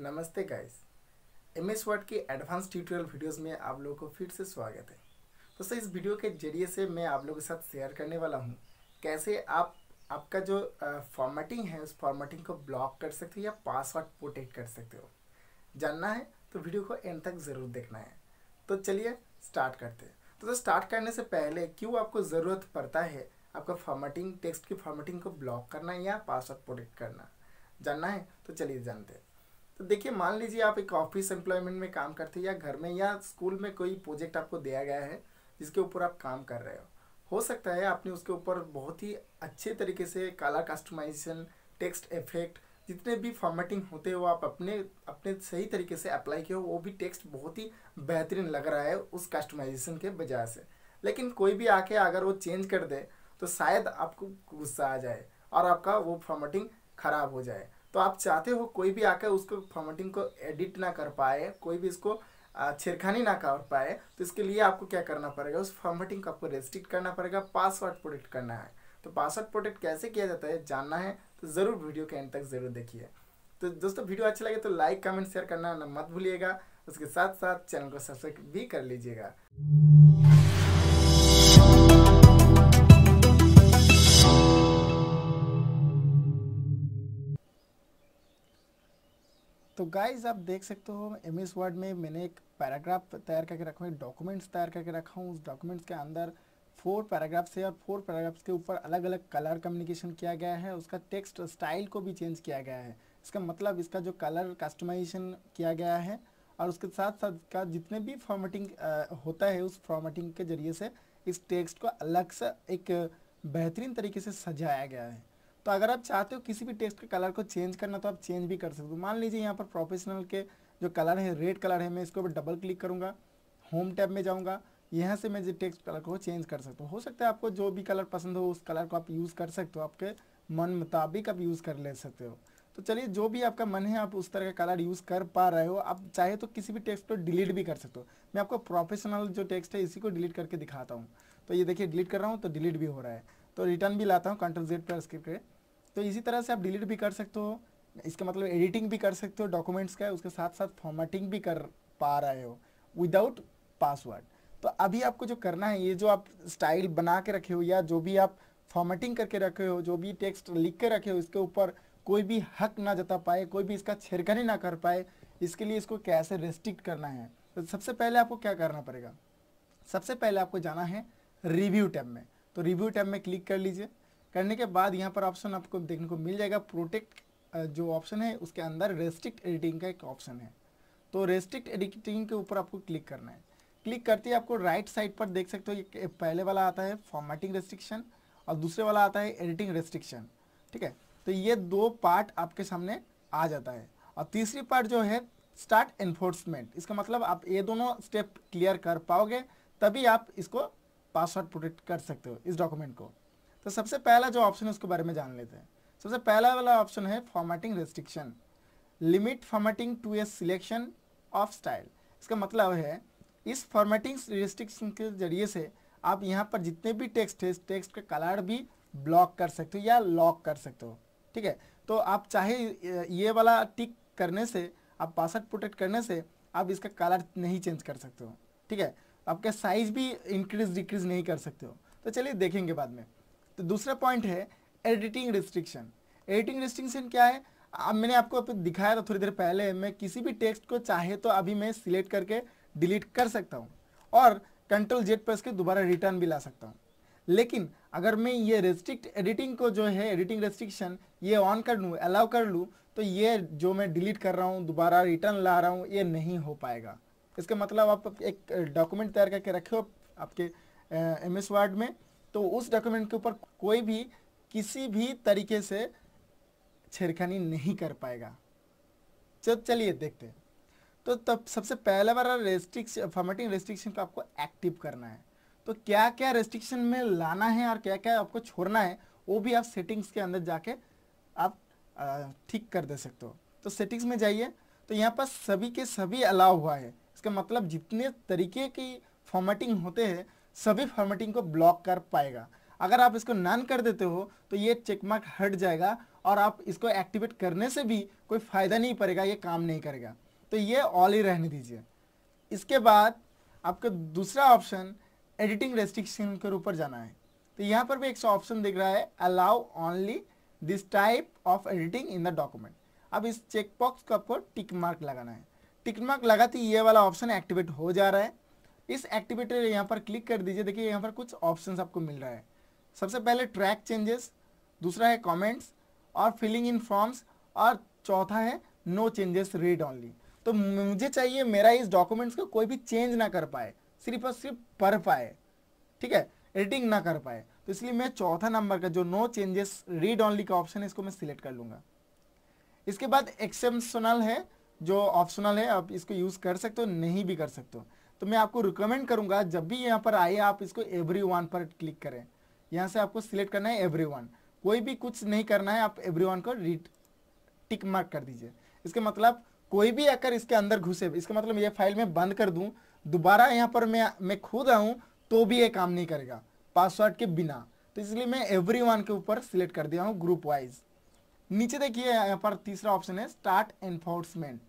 नमस्ते guys M S Word के advance tutorial videos में आप लोगों को फिर से स्वागत है तो सर इस वीडियो के जरिए से मैं आप लोगों के साथ शेयर करने वाला हूँ कैसे आप आपका जो फॉर्मेटिंग है उस फॉर्मेटिंग को ब्लॉक कर सकते हो या पासवर्ड प्रोटेक्ट कर सकते हो जानना है तो वीडियो को एंड तक ज़रूर देखना है तो चलिए स्टार्ट करते हैं तो, तो स्टार्ट करने से पहले क्यों आपको ज़रूरत पड़ता है आपका फॉर्मेटिंग टेक्स्ट की फॉर्मेटिंग को ब्लॉक करना या पासवर्ड प्रोटेक्ट करना जानना है तो चलिए जानते हैं तो देखिए मान लीजिए आप एक ऑफिस एम्प्लॉयमेंट में काम करते हैं या घर में या स्कूल में कोई प्रोजेक्ट आपको दिया गया है जिसके ऊपर आप काम कर रहे हो हो सकता है आपने उसके ऊपर बहुत ही अच्छे तरीके से काला कस्टमाइजेशन टेक्स्ट इफेक्ट जितने भी फॉर्मेटिंग होते हो आप अपने अपने सही तरीके से अप्लाई किए हो वो भी टेक्स्ट बहुत ही बेहतरीन लग रहा है उस कस्टमाइजेशन के वजह से लेकिन कोई भी आके अगर वो चेंज कर दे तो शायद आपको गुस्सा आ जाए और आपका वो फॉर्मेटिंग ख़राब हो जाए तो आप चाहते हो कोई भी आकर उसको फॉर्मेटिंग को एडिट ना कर पाए कोई भी इसको छेड़खानी ना कर पाए तो इसके लिए आपको क्या करना पड़ेगा उस फॉर्मेटिंग को आपको रेस्ट्रिक्ट करना पड़ेगा पासवर्ड प्रोटेक्ट करना है तो पासवर्ड प्रोटेक्ट कैसे किया जाता है जानना है तो ज़रूर वीडियो के एंड तक ज़रूर देखिए तो दोस्तों वीडियो अच्छा लगे तो लाइक कमेंट शेयर करना मत भूलिएगा उसके साथ साथ चैनल को सब्सक्राइब भी कर लीजिएगा तो गाइज आप देख सकते हो एम एस वर्ड में मैंने एक पैराग्राफ तैयार करके रखा हूँ डॉक्यूमेंट्स तैयार करके रखा हूँ उस डॉक्यूमेंट्स के अंदर फोर पैराग्राफ्स है और फोर पैराग्राफ्स के ऊपर अलग अलग कलर कम्युनिकेशन किया गया है उसका टेक्स्ट स्टाइल को भी चेंज किया गया है इसका मतलब इसका जो कलर कस्टमाइजेशन किया गया है और उसके साथ साथ का जितने भी फॉर्मेटिंग होता है उस फॉर्मेटिंग के जरिए से इस टेक्स्ट को अलग से एक बेहतरीन तरीके से सजाया गया है तो अगर आप चाहते हो किसी भी टेक्स्ट के कलर को चेंज करना तो आप चेंज भी कर सकते हो मान लीजिए यहाँ पर प्रोफेशनल के जो कलर है रेड कलर है मैं इसके ऊपर डबल क्लिक करूँगा होम टैब में जाऊँगा यहाँ से मैं जो टेक्स्ट कलर को चेंज कर सकता हूँ हो सकता है आपको जो भी कलर पसंद हो उस कलर को आप यूज़ कर सकते हो आपके मन मुताबिक आप यूज़ कर ले सकते हो तो चलिए जो भी आपका मन है आप उस तरह का कलर यूज़ कर पा रहे हो आप चाहे तो किसी भी टेक्स्ट को डिलीट भी कर सकते हो मैं आपको प्रोफेशनल जो टेक्स्ट है इसी को डिलीट करके दिखाता हूँ तो ये देखिए डिलीट कर रहा हूँ तो डिलीट भी हो रहा है तो रिटर्न भी लाता हूँ कंट्रोल जेड पर स्क्रिप तो इसी तरह से आप डिलीट भी कर सकते हो इसका मतलब एडिटिंग भी कर सकते हो डॉक्यूमेंट्स का उसके साथ साथ फॉर्मेटिंग भी कर पा रहे हो विदाउट पासवर्ड तो अभी आपको जो करना है ये जो आप स्टाइल बना के रखे हो या जो भी आप फॉर्मेटिंग करके रखे हो जो भी टेक्स्ट लिख के रखे हो इसके ऊपर कोई भी हक ना जता पाए कोई भी इसका छेड़खानी ना कर पाए इसके लिए इसको कैसे रेस्ट्रिक्ट करना है तो सबसे पहले आपको क्या करना पड़ेगा सबसे पहले आपको जाना है रिव्यू टैब में तो रिव्यू टैब में क्लिक कर लीजिए करने के बाद यहाँ पर ऑप्शन आपको देखने को मिल जाएगा प्रोटेक्ट जो ऑप्शन है उसके अंदर रेस्ट्रिक्ट एडिटिंग का एक ऑप्शन है तो रेस्ट्रिक्ट एडिटिंग के ऊपर आपको क्लिक करना है क्लिक करते ही आपको राइट साइड पर देख सकते हो पहले वाला आता है फॉर्मेटिंग रेस्ट्रिक्शन और दूसरे वाला आता है एडिटिंग रेस्ट्रिक्शन ठीक है तो ये दो पार्ट आपके सामने आ जाता है और तीसरी पार्ट जो है स्टार्ट एनफोर्समेंट इसका मतलब आप ये दोनों स्टेप क्लियर कर पाओगे तभी आप इसको पासवर्ड प्रोटेक्ट कर सकते हो इस डॉक्यूमेंट को तो सबसे पहला जो ऑप्शन है उसके बारे में जान लेते हैं सबसे पहला वाला ऑप्शन है formatting restriction limit formatting to a selection of style इसका मतलब है इस फॉर्मेटिंग रिस्ट्रिक्शन के जरिए से आप यहाँ पर जितने भी टेक्स्ट है इस टेक्स्ट का कलर भी ब्लॉक कर सकते हो या लॉक कर सकते हो ठीक है तो आप चाहे ये वाला टिक करने से आप पासवर्ड प्रोटेक्ट करने से आप इसका कलर नहीं चेंज कर सकते हो ठीक है आपका साइज भी इंक्रीज डिक्रीज नहीं कर सकते हो तो चलिए देखेंगे बाद में तो दूसरा पॉइंट है एडिटिंग रिस्ट्रिक्शन एडिटिंग रिस्ट्रिक्शन क्या है अब मैंने आपको दिखाया था थोड़ी देर पहले मैं किसी भी टेक्स्ट को चाहे तो अभी मैं सिलेक्ट करके डिलीट कर सकता हूँ और कंट्रोल जेड प्रेस के दोबारा रिटर्न भी ला सकता हूँ लेकिन अगर मैं ये रेस्ट्रिक्ट एडिटिंग को जो है एडिटिंग रेस्ट्रिक्शन ये ऑन कर लूँ अलाउ कर लूँ तो ये जो मैं डिलीट कर रहा हूँ दोबारा रिटर्न ला रहा हूँ ये नहीं हो पाएगा इसका मतलब आप एक डॉक्यूमेंट तैयार करके रखे हो आपके एम एस वार्ड में तो उस डॉक्यूमेंट के ऊपर कोई भी किसी भी तरीके से छेड़खानी नहीं कर पाएगा तो चलिए देखते हैं तो तब सबसे पहला बार रेस्ट्रिक्शन फॉर्मेटिंग रेस्ट्रिक्शन को आपको एक्टिव करना है तो क्या क्या रेस्ट्रिक्शन में लाना है और क्या क्या आपको छोड़ना है वो भी आप सेटिंग्स के अंदर जाके आप ठीक कर दे सकते हो तो सेटिंग्स में जाइए तो यहाँ पर सभी के सभी अलाव हुआ है इसका मतलब जितने तरीके की फॉर्मेटिंग होते हैं सभी फॉर्मेटिंग को ब्लॉक कर पाएगा अगर आप इसको नन कर देते हो तो ये चेकमार्क हट जाएगा और आप इसको एक्टिवेट करने से भी कोई फ़ायदा नहीं पड़ेगा ये काम नहीं करेगा तो ये ऑल ही रहने दीजिए इसके बाद आपका दूसरा ऑप्शन एडिटिंग रेस्ट्रिक्शन के ऊपर जाना है तो यहाँ पर भी एक ऑप्शन दिख रहा है allow only this type of editing in the document अब इस चेकबॉक्स को आपको टिक मार्क लगाना है टिक मार्क लगाते ही ये वाला ऑप्शन एक्टिवेट हो जा रहा है इस एक्टिविटी यहाँ पर क्लिक कर दीजिए देखिए यहाँ पर कुछ ऑप्शन आपको मिल रहा है सबसे पहले ट्रैक चेंजेस दूसरा है कॉमेंट्स और फिलिंग इन फॉर्म्स और चौथा है नो चेंजेस रीड ऑनली तो मुझे चाहिए मेरा इस डॉक्यूमेंट्स को कोई भी चेंज ना कर पाए सिर्फ और सिर्फ पढ़ पाए ठीक है एडिटिंग ना कर पाए तो इसलिए मैं चौथा नंबर का जो नो चेंजेस रीड ऑनली का ऑप्शन है इसको मैं सिलेक्ट कर लूंगा इसके बाद एक्सेप्शनल है जो ऑप्शनल है आप इसको यूज़ कर सकते हो नहीं भी कर सकते हो तो मैं आपको रिकमेंड करूंगा जब भी यहाँ पर आए आप इसको एवरी वन पर क्लिक करें यहाँ से आपको सिलेक्ट करना है एवरी वन कोई भी कुछ नहीं करना है आप एवरी वन को रीड टिक मार्क कर दीजिए इसका मतलब कोई भी आकर इसके अंदर घुसे इसका मतलब ये फाइल में बंद कर दूं दोबारा यहाँ पर मैं मैं खुद आऊँ तो भी ये काम नहीं करेगा पासवर्ड के बिना तो इसलिए मैं एवरी वन के ऊपर सिलेक्ट कर दिया हूँ ग्रुप वाइज नीचे देखिए यहाँ पर तीसरा ऑप्शन है स्टार्ट एनफोर्समेंट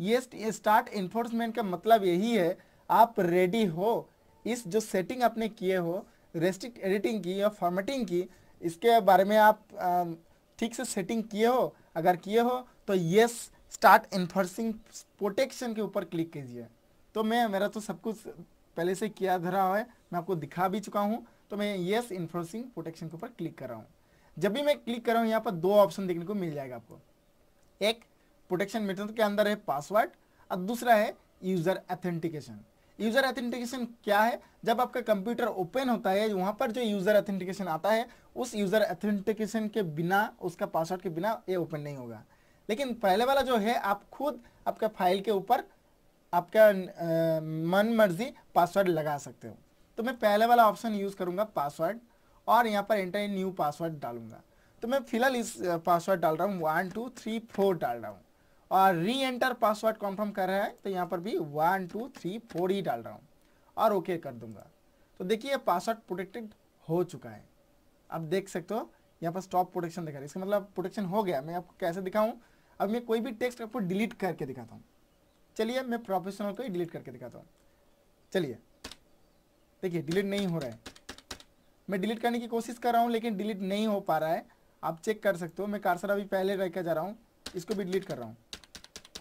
ये स्टार्ट एनफोर्समेंट का मतलब यही है आप रेडी हो इस जो सेटिंग आपने किए हो रेस्ट्रिक्ट एडिटिंग की या फॉर्मेटिंग की इसके बारे में आप ठीक से सेटिंग किए हो अगर किए हो तो यस स्टार्ट इन्फोर्सिंग प्रोटेक्शन के ऊपर क्लिक कीजिए तो मैं मेरा तो सब कुछ पहले से किया धरा है मैं आपको दिखा भी चुका हूँ तो मैं येस इन्फोर्सिंग प्रोटेक्शन के ऊपर क्लिक कर रहा हूँ जब भी मैं क्लिक कर रहा हूँ यहाँ पर दो ऑप्शन देखने को मिल जाएगा आपको एक प्रोटेक्शन मेटर के अंदर है पासवर्ड और दूसरा है यूज़र ऑथेंटिकेशन यूजर ऑथेंटिकेशन क्या है जब आपका कंप्यूटर ओपन होता है वहां पर जो यूजर ऑथेंटिकेशन आता है उस यूजर ऑथेंटिकेशन के बिना उसका पासवर्ड के बिना ये ओपन नहीं होगा लेकिन पहले वाला जो है आप खुद आपका फाइल के ऊपर आपका मन मर्जी पासवर्ड लगा सकते हो तो मैं पहले वाला ऑप्शन यूज़ करूँगा पासवर्ड और यहाँ पर एंटर न्यू पासवर्ड डालूंगा तो मैं फिलहाल इस पासवर्ड डाल रहा हूँ वन टू थ्री फोर डाल रहा हूँ और री एंटर पासवर्ड कॉन्फर्म कर रहा है तो यहाँ पर भी वन टू थ्री फोर ही डाल रहा हूँ और ओके okay कर दूंगा तो देखिए पासवर्ड प्रोटेक्टेड हो चुका है आप देख सकते हो यहाँ पर स्टॉप प्रोटेक्शन दिखा रहा है इसका मतलब प्रोटेक्शन हो गया मैं आपको कैसे दिखाऊँ अब मैं कोई भी टेक्स्ट आपको डिलीट करके दिखाता हूँ चलिए मैं प्रोफेशनल को ही डिलीट करके दिखाता हूँ चलिए देखिए डिलीट नहीं हो रहा है मैं डिलीट करने की कोशिश कर रहा हूँ लेकिन डिलीट नहीं हो पा रहा है आप चेक कर सकते हो मैं कारसर अभी पहले रह कर जा रहा हूँ इसको भी डिलीट कर रहा हूँ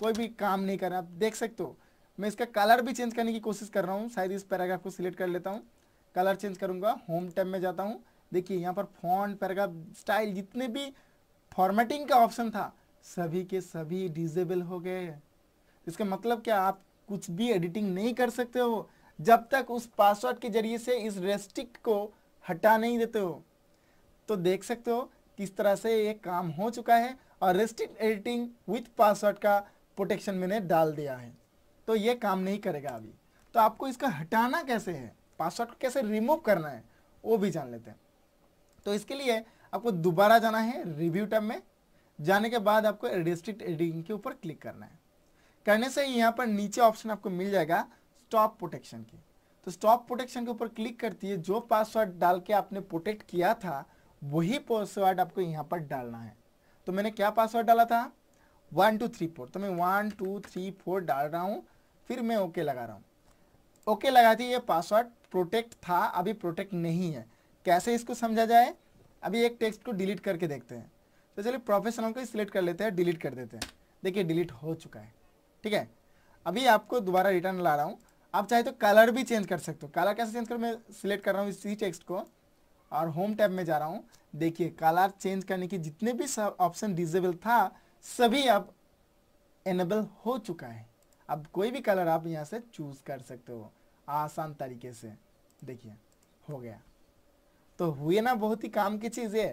कोई भी काम नहीं कर रहा आप देख सकते हो मैं इसका कलर भी चेंज करने की कोशिश कर रहा हूँ शायद इस पैराग्राफ को सिलेक्ट कर लेता हूँ कलर चेंज करूंगा होम टैब में जाता हूँ देखिए यहाँ पर फॉन्ट पैराग्राफ स्टाइल जितने भी फॉर्मेटिंग का ऑप्शन था सभी के सभी डिजेबल हो गए इसका मतलब क्या आप कुछ भी एडिटिंग नहीं कर सकते हो जब तक उस पासवर्ड के जरिए से इस रेस्टिक को हटा नहीं देते हो तो देख सकते हो किस तरह से ये काम हो चुका है और रेस्टिक एडिटिंग विथ पासवर्ड का प्रोटेक्शन मैंने डाल दिया है तो ये काम नहीं करेगा अभी तो आपको इसका हटाना कैसे है पासवर्ड को कैसे रिमूव करना है वो भी जान लेते हैं तो इसके लिए आपको दोबारा जाना है रिव्यू टैब में जाने के बाद आपको रिस्ट्रिक्ट एडिटिंग के ऊपर क्लिक करना है करने से यहाँ पर नीचे ऑप्शन आपको मिल जाएगा स्टॉप प्रोटेक्शन की तो स्टॉप प्रोटेक्शन के ऊपर क्लिक करती है जो पासवर्ड डाल के आपने प्रोटेक्ट किया था वही पासवर्ड आपको यहाँ पर डालना है तो मैंने क्या पासवर्ड डाला था वन टू थ्री फोर तो मैं वन टू थ्री फोर डाल रहा हूँ फिर मैं ओके लगा रहा हूँ ओके दी ये पासवर्ड प्रोटेक्ट था अभी प्रोटेक्ट नहीं है कैसे इसको समझा जाए अभी एक टेक्स्ट को डिलीट करके देखते हैं तो चलिए प्रोफेशनल को सिलेक्ट कर लेते हैं डिलीट कर देते हैं देखिए डिलीट हो चुका है ठीक है अभी आपको दोबारा रिटर्न ला रहा हूँ आप चाहे तो कलर भी चेंज कर सकते हो कलर कैसे चेंज कर मैं सिलेक्ट कर रहा हूँ इसी टेक्स्ट को और होम टैब में जा रहा हूँ देखिए कलर चेंज करने की जितने भी ऑप्शन डिजेबल था सभी अब एनेबल हो चुका है अब कोई भी कलर आप यहाँ से चूज़ कर सकते हो आसान तरीके से देखिए हो गया तो हुए ना बहुत ही काम की चीज़ है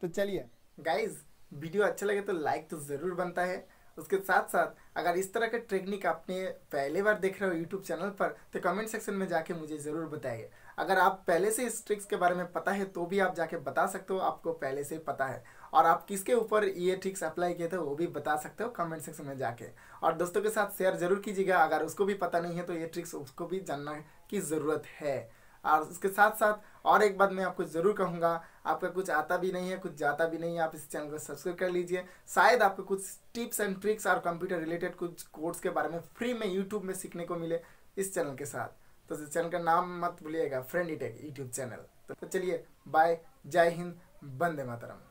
तो चलिए गाइज वीडियो अच्छा लगे तो लाइक तो ज़रूर बनता है उसके साथ साथ अगर इस तरह के टेक्निक आपने पहले बार देख रहे हो यूट्यूब चैनल पर तो कमेंट सेक्शन में जाके मुझे ज़रूर बताइए अगर आप पहले से इस ट्रिक्स के बारे में पता है तो भी आप जाके बता सकते हो आपको पहले से पता है और आप किसके ऊपर ये ट्रिक्स अप्लाई किए थे वो भी बता सकते हो कमेंट सेक्शन में जाके और दोस्तों के साथ शेयर जरूर कीजिएगा अगर उसको भी पता नहीं है तो ये ट्रिक्स उसको भी जानना की ज़रूरत है और उसके साथ साथ और एक बात मैं आपको ज़रूर कहूँगा आपका कुछ आता भी नहीं है कुछ जाता भी नहीं है आप इस चैनल को सब्सक्राइब कर लीजिए शायद आपको कुछ टिप्स एंड ट्रिक्स और कंप्यूटर रिलेटेड कुछ कोर्स के बारे में फ्री में यूट्यूब में सीखने को मिले इस चैनल के साथ तो इस चैनल का नाम मत भूलिएगा फ्रेंड इटेक यूट्यूब चैनल तो चलिए बाय जय हिंद बंदे मातरम